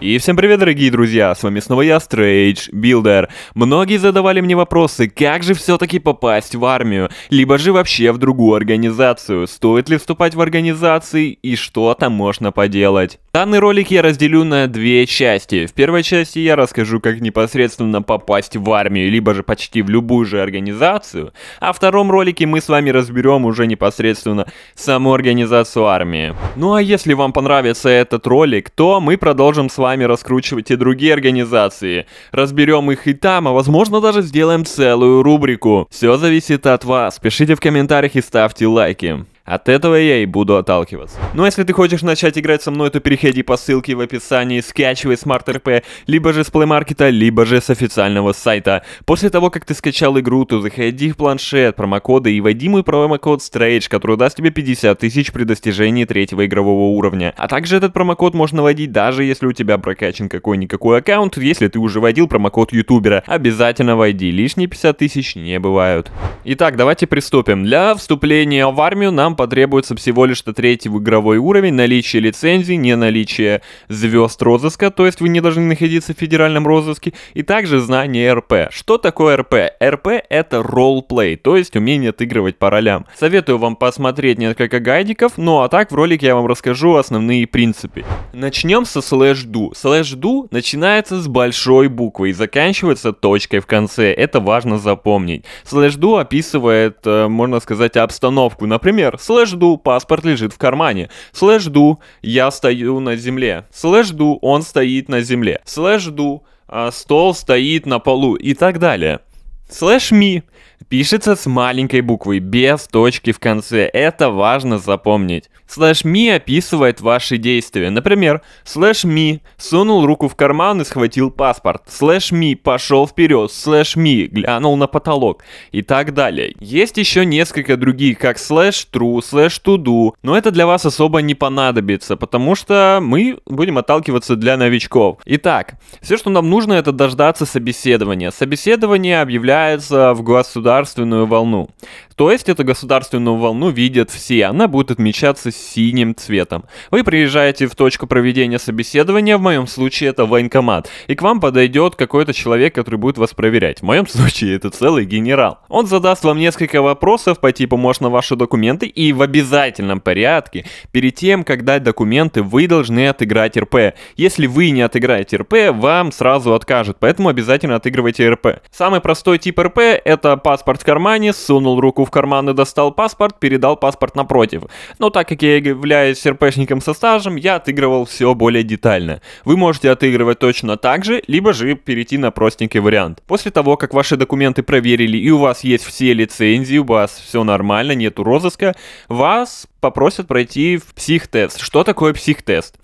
И всем привет, дорогие друзья, с вами снова я, Strange Builder. Многие задавали мне вопросы, как же все-таки попасть в армию, либо же вообще в другую организацию, стоит ли вступать в организации и что там можно поделать. Данный ролик я разделю на две части. В первой части я расскажу, как непосредственно попасть в армию, либо же почти в любую же организацию, а в втором ролике мы с вами разберем уже непосредственно саму организацию армии. Ну а если вам понравится этот ролик, то мы продолжим с вами вами раскручивать и другие организации. Разберем их и там, а возможно даже сделаем целую рубрику. Все зависит от вас. Пишите в комментариях и ставьте лайки. От этого я и буду отталкиваться. Но ну, а если ты хочешь начать играть со мной, то переходи по ссылке в описании, скачивай SmartRP, либо же с Play Market, либо же с официального сайта. После того, как ты скачал игру, то заходи в планшет, промокоды и вводи мой промокод STRAGE, который даст тебе 50 тысяч при достижении третьего игрового уровня. А также этот промокод можно вводить даже если у тебя прокачан какой-никакой аккаунт, если ты уже вводил промокод ютубера. Обязательно войди, лишние 50 тысяч не бывают. Итак, давайте приступим. Для вступления в армию нам потребуется всего лишь-то третий игровой уровень, наличие лицензии, не наличие звезд розыска, то есть вы не должны находиться в федеральном розыске, и также знание РП. Что такое РП? РП это ролл-плей, то есть умение отыгрывать по ролям. Советую вам посмотреть несколько гайдиков, ну а так в ролике я вам расскажу основные принципы. Начнем со слэш-ду. Слэш-ду начинается с большой буквы и заканчивается точкой в конце, это важно запомнить. Слэш-ду описывает, э, можно сказать, обстановку. Например, Слэш ду, паспорт лежит в кармане. Слэш ду, я стою на земле. Слэш ду, он стоит на земле. Слэш ду, а, стол стоит на полу и так далее. Slash me пишется с маленькой буквы, без точки в конце. Это важно запомнить. Slash me описывает ваши действия. Например, slash me сунул руку в карман и схватил паспорт. slash me пошел вперед. slash me глянул на потолок. И так далее. Есть еще несколько других, как slash true, slash to do. Но это для вас особо не понадобится, потому что мы будем отталкиваться для новичков. Итак, все, что нам нужно, это дождаться собеседования. Собеседование объявляется вовлекается в государственную волну. То есть эту государственную волну видят все, она будет отмечаться синим цветом. Вы приезжаете в точку проведения собеседования, в моем случае это военкомат, и к вам подойдет какой-то человек, который будет вас проверять. В моем случае это целый генерал. Он задаст вам несколько вопросов по типу «Может ваши документы?» и в обязательном порядке, перед тем, как дать документы, вы должны отыграть РП. Если вы не отыграете РП, вам сразу откажут, поэтому обязательно отыгрывайте РП. Самый простой тип РП это паспорт в кармане, сунул руку в карман и достал паспорт, передал паспорт напротив. Но так как я являюсь РПшником со стажем, я отыгрывал все более детально. Вы можете отыгрывать точно так же, либо же перейти на простенький вариант. После того, как ваши документы проверили и у вас есть все лицензии, у вас все нормально, нету розыска, вас попросят пройти в психтест. Что такое психтест?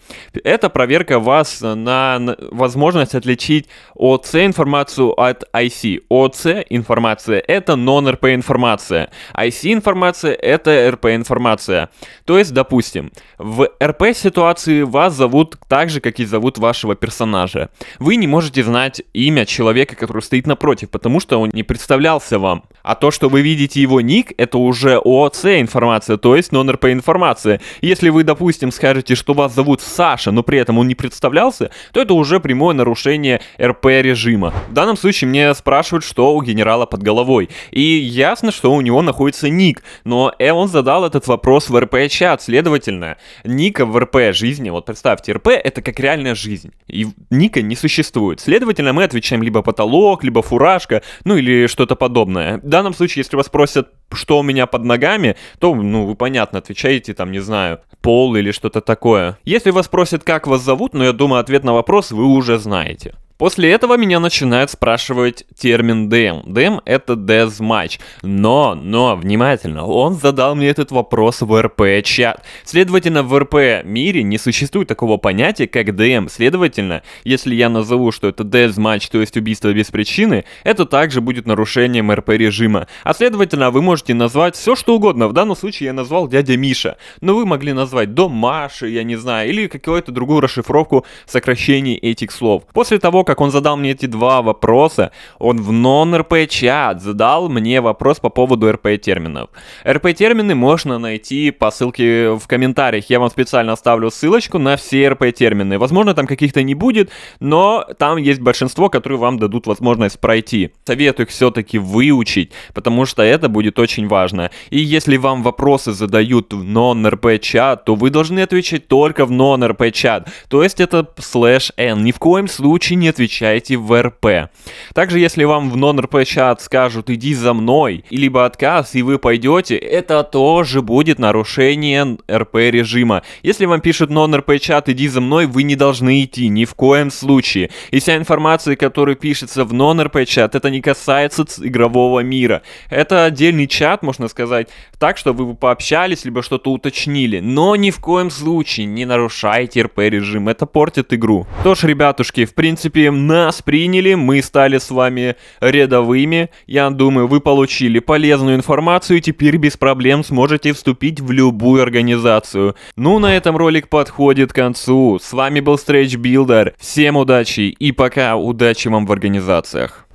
Это проверка вас на возможность отличить ОЦ информацию от IC. ОЦ информация — это non-RP информация. IC информация — это RP информация. То есть, допустим, в RP ситуации вас зовут так же, как и зовут вашего персонажа. Вы не можете знать имя человека, который стоит напротив, потому что он не представлялся вам. А то, что вы видите его ник, это уже ОЦ информация, то есть non-RP по информации. Если вы, допустим, скажете, что вас зовут Саша, но при этом он не представлялся, то это уже прямое нарушение РП режима. В данном случае мне спрашивают, что у генерала под головой. И ясно, что у него находится ник, но э, он задал этот вопрос в РП-чат, следовательно, ника в РП жизни, вот представьте, РП это как реальная жизнь, и ника не существует. Следовательно, мы отвечаем либо потолок, либо фуражка, ну или что-то подобное. В данном случае, если вас спросят что у меня под ногами, то, ну, вы понятно, отвечаете там, не знаю, пол или что-то такое. Если вас спросят, как вас зовут, но ну, я думаю, ответ на вопрос вы уже знаете. После этого меня начинают спрашивать термин DM. DM это Death Match. Но, но, внимательно, он задал мне этот вопрос в РП-чат. Следовательно, в РП-мире не существует такого понятия, как DM. Следовательно, если я назову, что это Death Match, то есть убийство без причины, это также будет нарушением РП-режима. А следовательно, вы можете назвать все, что угодно. В данном случае я назвал дядя Миша. Но вы могли назвать дом Маши, я не знаю, или какую-то другую расшифровку сокращений этих слов. После того, как он задал мне эти два вопроса, он в Non RP чат задал мне вопрос по поводу RP терминов. RP термины можно найти по ссылке в комментариях. Я вам специально оставлю ссылочку на все RP термины. Возможно, там каких-то не будет, но там есть большинство, которые вам дадут возможность пройти. Советую их все-таки выучить, потому что это будет очень важно. И если вам вопросы задают в Non RP чат, то вы должны отвечать только в Non RP чат. То есть это слэш N. Ни в коем случае не отвечаете в РП. Также, если вам в нон-РП чат скажут «иди за мной», либо отказ, и вы пойдете, это тоже будет нарушение РП режима. Если вам пишут нон-РП чат «иди за мной», вы не должны идти, ни в коем случае. И вся информация, которая пишется в нон-РП чат, это не касается игрового мира. Это отдельный чат, можно сказать, так, что вы пообщались, либо что-то уточнили. Но ни в коем случае не нарушайте РП режим, это портит игру. Тоже, ребятушки, в принципе, случаем нас приняли, мы стали с вами рядовыми. Я думаю, вы получили полезную информацию и теперь без проблем сможете вступить в любую организацию. Ну, на этом ролик подходит к концу. С вами был Stretch Builder. Всем удачи и пока, удачи вам в организациях.